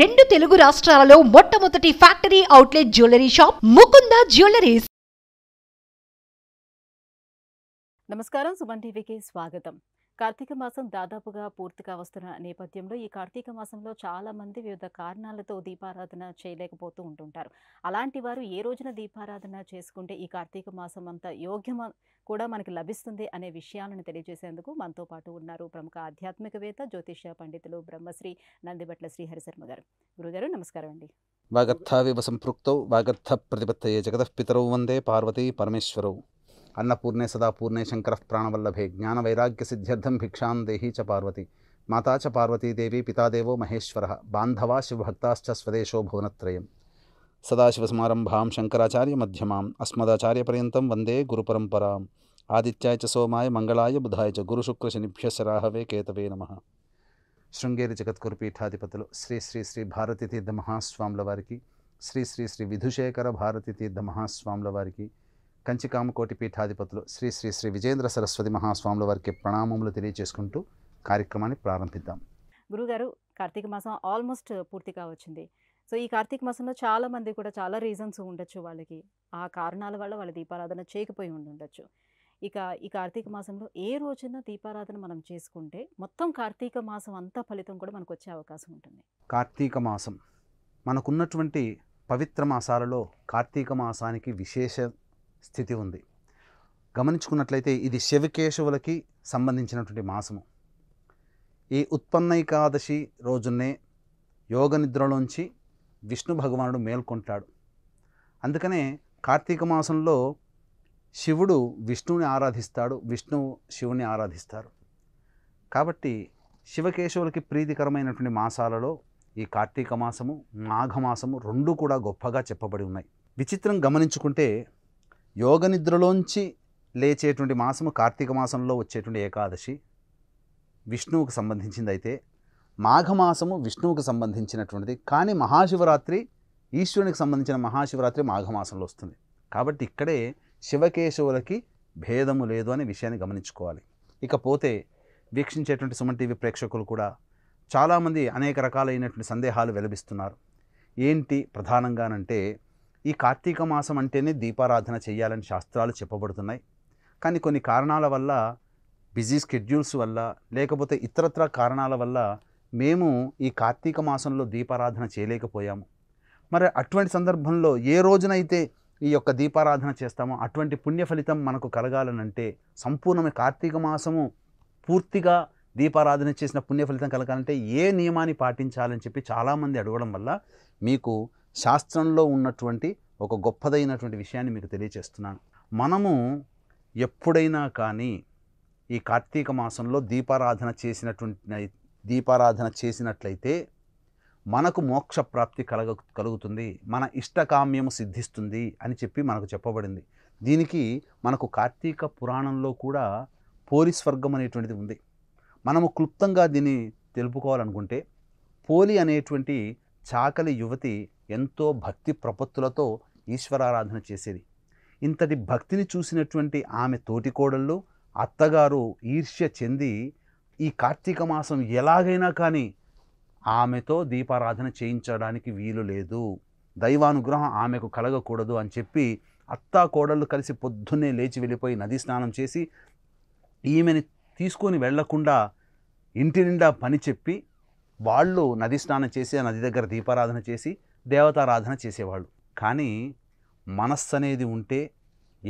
రెండు తెలుగు రాష్ట్రాలలో మొట్టమొదటి factory outlet jewellery shop Mukunda jewelleries నమస్కారం సుమన్ టీవీకి స్వాగతం కార్తీక మాసం దాదాపుగా పూర్తిగా వస్తున్న నేపథ్యంలో ఈ కార్తీక మాసంలో చాలా మంది వివిధ కారణాలతో దీపారాధన చేయలేకపోతూ ఉంటుంటారు అలాంటి వారు ఏ రోజున దీపారాధన చేసుకుంటే ఈ కార్తీక మాసం అంతా యోగ్యం కూడా మనకి లభిస్తుంది అనే విషయాలను తెలియజేసేందుకు మనతో పాటు ఉన్నారు ప్రముఖ ఆధ్యాత్మికవేత్త జ్యోతిష్య పండితులు బ్రహ్మశ్రీ నందిబట్ల శ్రీహరిశర్మ గారు గురుగారు నమస్కారం అండి వాగర్థ వివ సంపృక్తౌ వాగర్థ ప్రతిపత్తయే పితరౌ వందే పార్వతీ పరమేశ్వరౌ अन्नपूर्णे सदापूर्णे शंकर प्राणवल्लभे सिद्ध्यर्थम भिक्षा देहि च पार्वती माता च पार्वती देवी पिता देवो महेश्वर बांधवा शिवभक्ताश्च स्वदेशो भुवनत्रयम् शंकराचार्य शङ्कराचार्यमध्यमाम् अस्मदाचार्यपर्यन्तं वंदे गुरुपरम्पराम् आदित्याय च सोमाय मंगलाय बुधाय च गुरुशुक्रशनिभ्यश्च शराहवे केतवे नम శృంగేరి జగద్గురుపీఠాధిపతులు శ్రీ శ్రీ శ్రీ భారతీతీర్థ మహాస్వాముల వారికి శ్రీ శ్రీ శ్రీ విధుశేఖర భారతీతీర్థ మహాస్వాముల వారికి కంచికామకోటి పీఠాధిపతులు శ్రీ శ్రీ శ్రీ విజేంద్ర సరస్వతి మహాస్వాముల వారికి ప్రణామములు తెలియజేసుకుంటూ కార్యక్రమాన్ని ప్రారంభిద్దాం గురుగారు కార్తీక మాసం ఆల్మోస్ట్ పూర్తిగా వచ్చింది సో ఈ కార్తీక మాసంలో చాలా మంది కూడా చాలా రీజన్స్ ఉండొచ్చు వాళ్ళకి ఆ కారణాల వల్ల వాళ్ళ దీపారాధన చేయకపోయి ఉండొచ్చు ఇక ఈ కార్తీక మాసంలో ఏ రోజున దీపారాధన మనం చేసుకుంటే మొత్తం కార్తీక మాసం అంతా ఫలితం కూడా మనకు వచ్చే అవకాశం ఉంటుంది కార్తీక మాసం మనకున్నటువంటి పవిత్ర మాసాలలో కార్తీక మాసానికి విశేష స్థితి ఉంది గమనించుకున్నట్లయితే ఇది శివకేశవులకి సంబంధించినటువంటి మాసము ఈ ఉత్పన్నైకాదశి రోజునే యోగ నిద్రలోంచి విష్ణు భగవానుడు మేల్కొంటాడు అందుకనే కార్తీక మాసంలో శివుడు విష్ణువుని ఆరాధిస్తాడు విష్ణువు శివుని ఆరాధిస్తారు కాబట్టి శివకేశవులకి ప్రీతికరమైనటువంటి మాసాలలో ఈ కార్తీక మాసము మాఘమాసము రెండు కూడా గొప్పగా చెప్పబడి ఉన్నాయి విచిత్రం గమనించుకుంటే యోగ నిద్రలోంచి లేచేటువంటి మాసము కార్తీక మాసంలో వచ్చేటువంటి ఏకాదశి విష్ణువుకు సంబంధించింది అయితే మాఘమాసము విష్ణువుకు సంబంధించినటువంటిది కానీ మహాశివరాత్రి ఈశ్వరునికి సంబంధించిన మహాశివరాత్రి మాఘమాసంలో వస్తుంది కాబట్టి ఇక్కడే శివకేశవులకి భేదము లేదు అనే విషయాన్ని గమనించుకోవాలి ఇకపోతే వీక్షించేటువంటి సుమన్ టీవీ ప్రేక్షకులు కూడా చాలామంది అనేక రకాలైనటువంటి సందేహాలు వెలభిస్తున్నారు ఏంటి ప్రధానంగానంటే ఈ కార్తీక మాసం అంటేనే దీపారాధన చేయాలని శాస్త్రాలు చెప్పబడుతున్నాయి కానీ కొన్ని కారణాల వల్ల బిజీ స్కెడ్యూల్స్ వల్ల లేకపోతే ఇతరత్ర కారణాల వల్ల మేము ఈ కార్తీక మాసంలో దీపారాధన చేయలేకపోయాము మరి అటువంటి సందర్భంలో ఏ రోజునైతే ఈ యొక్క దీపారాధన చేస్తామో అటువంటి పుణ్య ఫలితం మనకు కలగాలనంటే సంపూర్ణమైన కార్తీక మాసము పూర్తిగా దీపారాధన చేసిన పుణ్య ఫలితం కలగాలంటే ఏ నియమాన్ని పాటించాలని చెప్పి చాలామంది అడగడం వల్ల మీకు శాస్త్రంలో ఉన్నటువంటి ఒక గొప్పదైనటువంటి విషయాన్ని మీకు తెలియచేస్తున్నాను మనము ఎప్పుడైనా కానీ ఈ కార్తీక మాసంలో దీపారాధన చేసినటువంటి దీపారాధన చేసినట్లయితే మనకు మోక్ష ప్రాప్తి కలగ కలుగుతుంది మన ఇష్టకామ్యము సిద్ధిస్తుంది అని చెప్పి మనకు చెప్పబడింది దీనికి మనకు కార్తీక పురాణంలో కూడా పోలి స్వర్గం అనేటువంటిది ఉంది మనము క్లుప్తంగా దీన్ని తెలుపుకోవాలనుకుంటే పోలి అనేటువంటి చాకలి యువతి ఎంతో భక్తి ప్రపత్తులతో ఈశ్వరారాధన చేసేది ఇంతటి భక్తిని చూసినటువంటి ఆమె తోటికోడళ్ళు అత్తగారు ఈర్ష్య చెంది ఈ కార్తీక మాసం ఎలాగైనా కానీ ఆమెతో దీపారాధన చేయించడానికి వీలు లేదు దైవానుగ్రహం ఆమెకు కలగకూడదు అని చెప్పి అత్తా కోడళ్ళు కలిసి పొద్దున్నే లేచి వెళ్ళిపోయి నదీ స్నానం చేసి ఈమెని తీసుకొని వెళ్లకుండా ఇంటి నిండా పని చెప్పి వాళ్ళు నదీ స్నానం చేసి ఆ నది దగ్గర దీపారాధన చేసి దేవతారాధన చేసేవాళ్ళు కానీ మనస్సు అనేది ఉంటే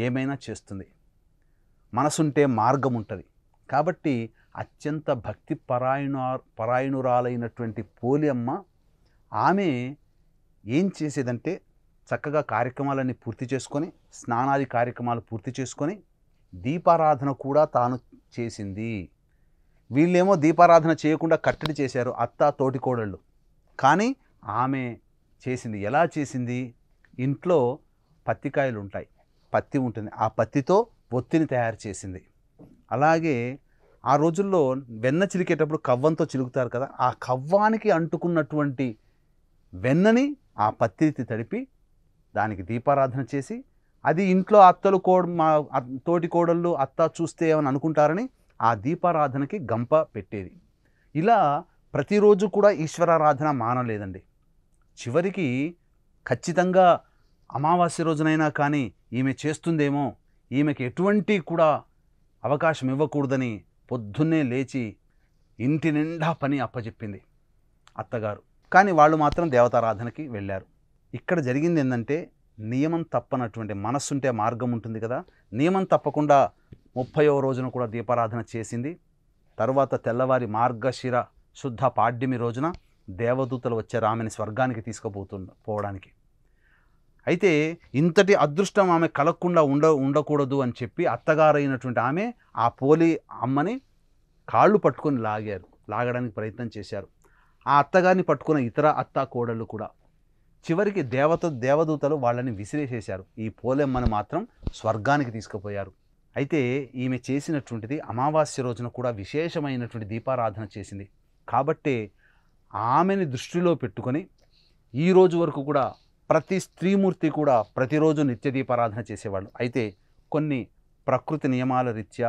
ఏమైనా చేస్తుంది మనసుంటే మార్గం ఉంటుంది కాబట్టి అత్యంత భక్తి పరాయణ పరాయణురాలైనటువంటి అమ్మ ఆమె ఏం చేసేదంటే చక్కగా కార్యక్రమాలన్నీ పూర్తి చేసుకొని స్నానాది కార్యక్రమాలు పూర్తి చేసుకొని దీపారాధన కూడా తాను చేసింది వీళ్ళేమో దీపారాధన చేయకుండా కట్టడి చేశారు అత్త తోటికోడళ్ళు కానీ ఆమె చేసింది ఎలా చేసింది ఇంట్లో పత్తికాయలు ఉంటాయి పత్తి ఉంటుంది ఆ పత్తితో ఒత్తిని తయారు చేసింది అలాగే ఆ రోజుల్లో వెన్న చిలికేటప్పుడు కవ్వంతో చిలుకుతారు కదా ఆ కవ్వానికి అంటుకున్నటువంటి వెన్నని ఆ పత్తిని తడిపి దానికి దీపారాధన చేసి అది ఇంట్లో అత్తలు కోడ మా తోటి కోడళ్ళు అత్త చూస్తే ఏమని అనుకుంటారని ఆ దీపారాధనకి గంప పెట్టేది ఇలా ప్రతిరోజు కూడా ఈశ్వరారాధన మానలేదండి చివరికి ఖచ్చితంగా అమావాస్య రోజునైనా కానీ ఈమె చేస్తుందేమో ఈమెకి ఎటువంటి కూడా అవకాశం ఇవ్వకూడదని పొద్దున్నే లేచి ఇంటి నిండా పని అప్పచెప్పింది అత్తగారు కానీ వాళ్ళు మాత్రం దేవతారాధనకి వెళ్ళారు ఇక్కడ జరిగింది ఏంటంటే నియమం తప్పనటువంటి మనస్సుంటే మార్గం ఉంటుంది కదా నియమం తప్పకుండా ముప్పైవ రోజున కూడా దీపారాధన చేసింది తరువాత తెల్లవారి మార్గశిర శుద్ధ పాడ్యమి రోజున దేవదూతలు వచ్చారు ఆమెను స్వర్గానికి తీసుకుపోతు పోవడానికి అయితే ఇంతటి అదృష్టం ఆమె కలగకుండా ఉండ ఉండకూడదు అని చెప్పి అత్తగారైనటువంటి ఆమె ఆ పోలి అమ్మని కాళ్ళు పట్టుకొని లాగారు లాగడానికి ప్రయత్నం చేశారు ఆ అత్తగారిని పట్టుకున్న ఇతర అత్త కోడళ్ళు కూడా చివరికి దేవత దేవదూతలు వాళ్ళని విసిరేసేశారు ఈ పోలెమ్మను మాత్రం స్వర్గానికి తీసుకుపోయారు అయితే ఈమె చేసినటువంటిది అమావాస్య రోజున కూడా విశేషమైనటువంటి దీపారాధన చేసింది కాబట్టే ఆమెని దృష్టిలో పెట్టుకొని ఈ రోజు వరకు కూడా ప్రతి స్త్రీమూర్తి కూడా ప్రతిరోజు నిత్యదీపారాధన చేసేవాళ్ళు అయితే కొన్ని ప్రకృతి నియమాల రీత్యా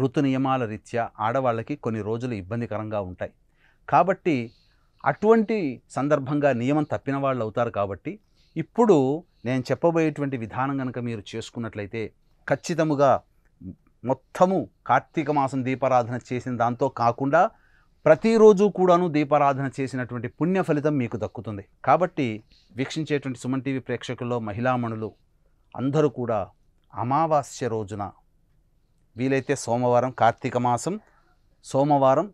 ఋతు నియమాల రీత్యా ఆడవాళ్ళకి కొన్ని రోజులు ఇబ్బందికరంగా ఉంటాయి కాబట్టి అటువంటి సందర్భంగా నియమం తప్పిన వాళ్ళు అవుతారు కాబట్టి ఇప్పుడు నేను చెప్పబోయేటువంటి విధానం కనుక మీరు చేసుకున్నట్లయితే ఖచ్చితముగా మొత్తము కార్తీక మాసం దీపారాధన చేసిన దాంతో కాకుండా ప్రతిరోజు కూడాను దీపారాధన చేసినటువంటి పుణ్య ఫలితం మీకు దక్కుతుంది కాబట్టి వీక్షించేటువంటి సుమన్ టీవీ ప్రేక్షకుల్లో మహిళామణులు అందరూ కూడా అమావాస్య రోజున వీలైతే సోమవారం కార్తీక మాసం సోమవారం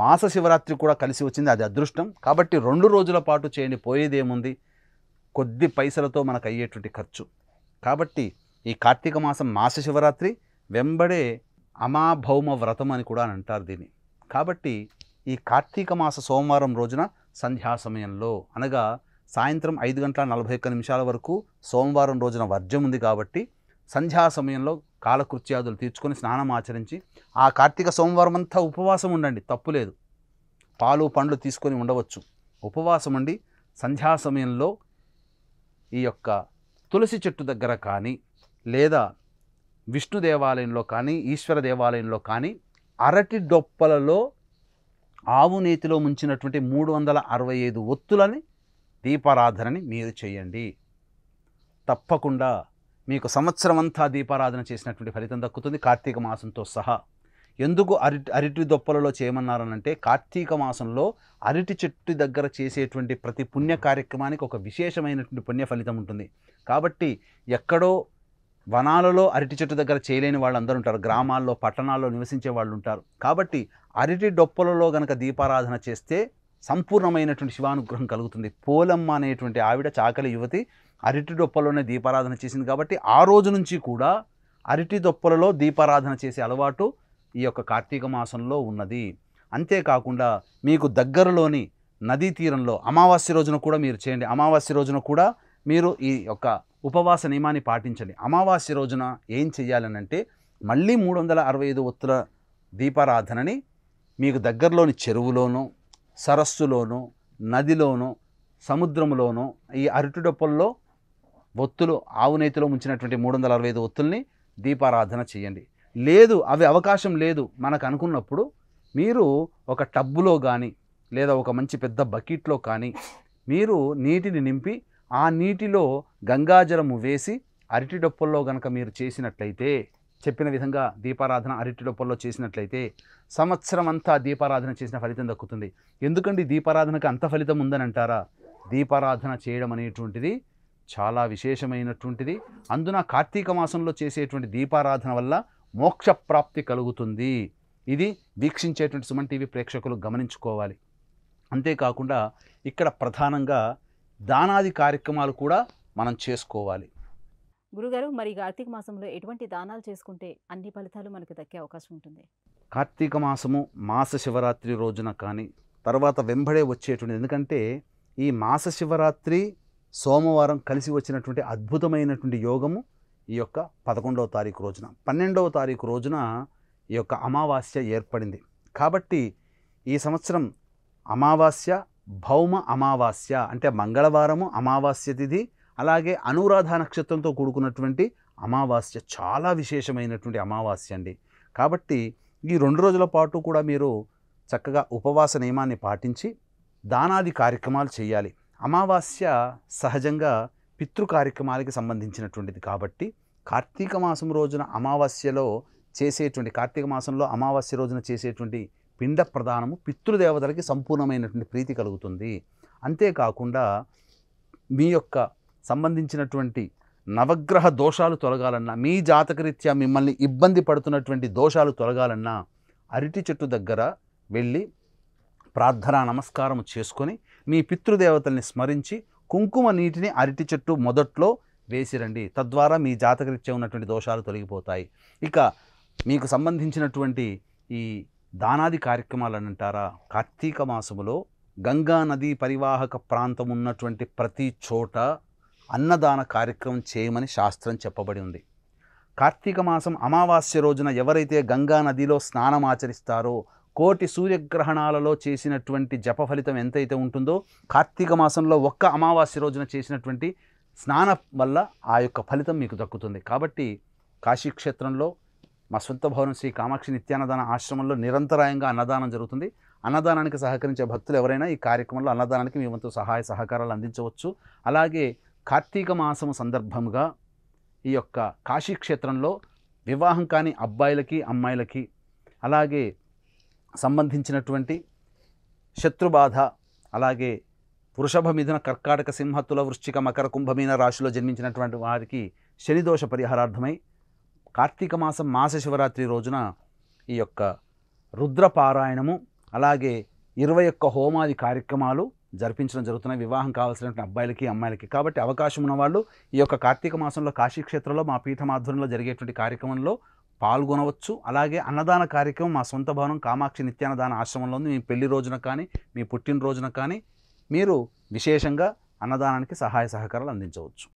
మాస శివరాత్రి కూడా కలిసి వచ్చింది అది అదృష్టం కాబట్టి రెండు రోజుల పాటు చేయని పోయేదేముంది కొద్ది పైసలతో మనకు అయ్యేటువంటి ఖర్చు కాబట్టి ఈ కార్తీక మాసం మాస శివరాత్రి వెంబడే అమాభౌమ వ్రతం అని కూడా అని అంటారు దీన్ని కాబట్టి ఈ కార్తీక మాస సోమవారం రోజున సంధ్యా సమయంలో అనగా సాయంత్రం ఐదు గంటల నలభై ఒక్క నిమిషాల వరకు సోమవారం రోజున వర్జం ఉంది కాబట్టి సంధ్యా సమయంలో కాలకృత్యాదులు తీర్చుకొని స్నానం ఆచరించి ఆ కార్తీక సోమవారం అంతా ఉపవాసం ఉండండి తప్పులేదు పాలు పండ్లు తీసుకొని ఉండవచ్చు ఉపవాసం ఉండి సంధ్యా సమయంలో ఈ యొక్క తులసి చెట్టు దగ్గర కానీ లేదా విష్ణు దేవాలయంలో కానీ ఈశ్వర దేవాలయంలో కానీ అరటి డొప్పలలో ఆవు నేతిలో ముంచినటువంటి మూడు వందల అరవై ఐదు ఒత్తులని దీపారాధనని మీరు చేయండి తప్పకుండా మీకు సంవత్సరం అంతా దీపారాధన చేసినటువంటి ఫలితం దక్కుతుంది కార్తీక మాసంతో సహా ఎందుకు అరిటి అరటి దొప్పలలో చేయమన్నారనంటే కార్తీక మాసంలో అరటి చెట్టు దగ్గర చేసేటువంటి ప్రతి పుణ్య కార్యక్రమానికి ఒక విశేషమైనటువంటి పుణ్య ఫలితం ఉంటుంది కాబట్టి ఎక్కడో వనాలలో అరటి చెట్టు దగ్గర చేయలేని వాళ్ళు అందరూ ఉంటారు గ్రామాల్లో పట్టణాల్లో నివసించే వాళ్ళు ఉంటారు కాబట్టి అరటి డొప్పలలో గనక దీపారాధన చేస్తే సంపూర్ణమైనటువంటి శివానుగ్రహం కలుగుతుంది పోలమ్మ అనేటువంటి ఆవిడ చాకలి యువతి అరటి డొప్పలోనే దీపారాధన చేసింది కాబట్టి ఆ రోజు నుంచి కూడా అరటి దొప్పలలో దీపారాధన చేసే అలవాటు ఈ యొక్క కార్తీక మాసంలో ఉన్నది అంతేకాకుండా మీకు దగ్గరలోని నదీ తీరంలో అమావాస్య రోజున కూడా మీరు చేయండి అమావాస్య రోజున కూడా మీరు ఈ యొక్క ఉపవాస నియమాన్ని పాటించండి అమావాస్య రోజున ఏం చేయాలనంటే మళ్ళీ మూడు వందల అరవై ఐదు ఒత్తుల దీపారాధనని మీకు దగ్గరలోని చెరువులోనూ సరస్సులోనూ నదిలోనూ సముద్రంలోనూ ఈ అరటిడొప్పల్లో ఒత్తులు ఆవు నేతిలో ముంచినటువంటి మూడు వందల అరవై ఐదు ఒత్తుల్ని దీపారాధన చేయండి లేదు అవి అవకాశం లేదు మనకు అనుకున్నప్పుడు మీరు ఒక టబ్బులో కానీ లేదా ఒక మంచి పెద్ద బకెట్లో కానీ మీరు నీటిని నింపి ఆ నీటిలో గంగాజలము వేసి అరటి డొప్పల్లో గనక మీరు చేసినట్లయితే చెప్పిన విధంగా దీపారాధన అరటి డొప్పల్లో చేసినట్లయితే సంవత్సరం అంతా దీపారాధన చేసిన ఫలితం దక్కుతుంది ఎందుకండి దీపారాధనకు అంత ఫలితం ఉందని అంటారా దీపారాధన చేయడం అనేటువంటిది చాలా విశేషమైనటువంటిది అందున కార్తీక మాసంలో చేసేటువంటి దీపారాధన వల్ల మోక్షప్రాప్తి కలుగుతుంది ఇది వీక్షించేటువంటి సుమన్ టీవీ ప్రేక్షకులు గమనించుకోవాలి అంతేకాకుండా ఇక్కడ ప్రధానంగా దానాది కార్యక్రమాలు కూడా మనం చేసుకోవాలి గురుగారు మరి కార్తీక మాసంలో ఎటువంటి దానాలు చేసుకుంటే అన్ని ఫలితాలు మనకు దక్కే అవకాశం ఉంటుంది కార్తీక మాసము మాస శివరాత్రి రోజున కానీ తర్వాత వెంబడే వచ్చేటువంటి ఎందుకంటే ఈ మాస శివరాత్రి సోమవారం కలిసి వచ్చినటువంటి అద్భుతమైనటువంటి యోగము ఈ యొక్క పదకొండవ తారీఖు రోజున పన్నెండవ తారీఖు రోజున ఈ యొక్క అమావాస్య ఏర్పడింది కాబట్టి ఈ సంవత్సరం అమావాస్య భౌమ అమావాస్య అంటే మంగళవారము అమావాస్య తిథి అలాగే అనురాధ నక్షత్రంతో కూడుకున్నటువంటి అమావాస్య చాలా విశేషమైనటువంటి అమావాస్య అండి కాబట్టి ఈ రెండు రోజుల పాటు కూడా మీరు చక్కగా ఉపవాస నియమాన్ని పాటించి దానాది కార్యక్రమాలు చేయాలి అమావాస్య సహజంగా పితృ కార్యక్రమాలకి సంబంధించినటువంటిది కాబట్టి కార్తీక మాసం రోజున అమావాస్యలో చేసేటువంటి కార్తీక మాసంలో అమావాస్య రోజున చేసేటువంటి పిండ ప్రధానము పితృదేవతలకి సంపూర్ణమైనటువంటి ప్రీతి కలుగుతుంది అంతేకాకుండా మీ యొక్క సంబంధించినటువంటి నవగ్రహ దోషాలు తొలగాలన్నా మీ జాతకరీత్యా మిమ్మల్ని ఇబ్బంది పడుతున్నటువంటి దోషాలు తొలగాలన్నా అరటి చెట్టు దగ్గర వెళ్ళి ప్రార్థనా నమస్కారం చేసుకొని మీ పితృదేవతల్ని స్మరించి కుంకుమ నీటిని అరటి చెట్టు మొదట్లో వేసిరండి తద్వారా మీ జాతకరీత్యా ఉన్నటువంటి దోషాలు తొలగిపోతాయి ఇక మీకు సంబంధించినటువంటి ఈ దానాది కార్యక్రమాలు అని అంటారా కార్తీక మాసములో గంగా నది పరివాహక ప్రాంతం ఉన్నటువంటి ప్రతి చోట అన్నదాన కార్యక్రమం చేయమని శాస్త్రం చెప్పబడి ఉంది కార్తీక మాసం అమావాస్య రోజున ఎవరైతే గంగా నదిలో స్నానం ఆచరిస్తారో కోటి సూర్యగ్రహణాలలో చేసినటువంటి జప ఫలితం ఎంతైతే ఉంటుందో కార్తీక మాసంలో ఒక్క అమావాస్య రోజున చేసినటువంటి స్నానం వల్ల ఆ యొక్క ఫలితం మీకు దక్కుతుంది కాబట్టి కాశీక్షేత్రంలో మా సొంత భవనం శ్రీ కామాక్షి నిత్యాన్నదాన ఆశ్రమంలో నిరంతరాయంగా అన్నదానం జరుగుతుంది అన్నదానానికి సహకరించే భక్తులు ఎవరైనా ఈ కార్యక్రమంలో అన్నదానానికి మీ వంతు సహాయ సహకారాలు అందించవచ్చు అలాగే కార్తీక మాసం సందర్భంగా ఈ యొక్క కాశీ క్షేత్రంలో వివాహం కాని అబ్బాయిలకి అమ్మాయిలకి అలాగే సంబంధించినటువంటి శత్రుబాధ అలాగే వృషభ మిథున కర్కాటక సింహతుల వృశ్చిక మకర కుంభమీన రాశిలో జన్మించినటువంటి వారికి శనిదోష పరిహారార్థమై కార్తీక మాసం మాస శివరాత్రి రోజున ఈ యొక్క రుద్రపారాయణము అలాగే ఇరవై ఒక్క హోమాది కార్యక్రమాలు జరిపించడం జరుగుతున్నాయి వివాహం కావాల్సినటువంటి అబ్బాయిలకి అమ్మాయిలకి కాబట్టి అవకాశం ఉన్నవాళ్ళు ఈ యొక్క కార్తీక మాసంలో కాశీక్షేత్రంలో మా పీఠమాధ్వర్యంలో జరిగేటువంటి కార్యక్రమంలో పాల్గొనవచ్చు అలాగే అన్నదాన కార్యక్రమం మా సొంత భవనం కామాక్షి నిత్యాన్నదాన ఆశ్రమంలో ఉంది మీ పెళ్లి రోజున కానీ మీ పుట్టినరోజున కానీ మీరు విశేషంగా అన్నదానానికి సహాయ సహకారాలు అందించవచ్చు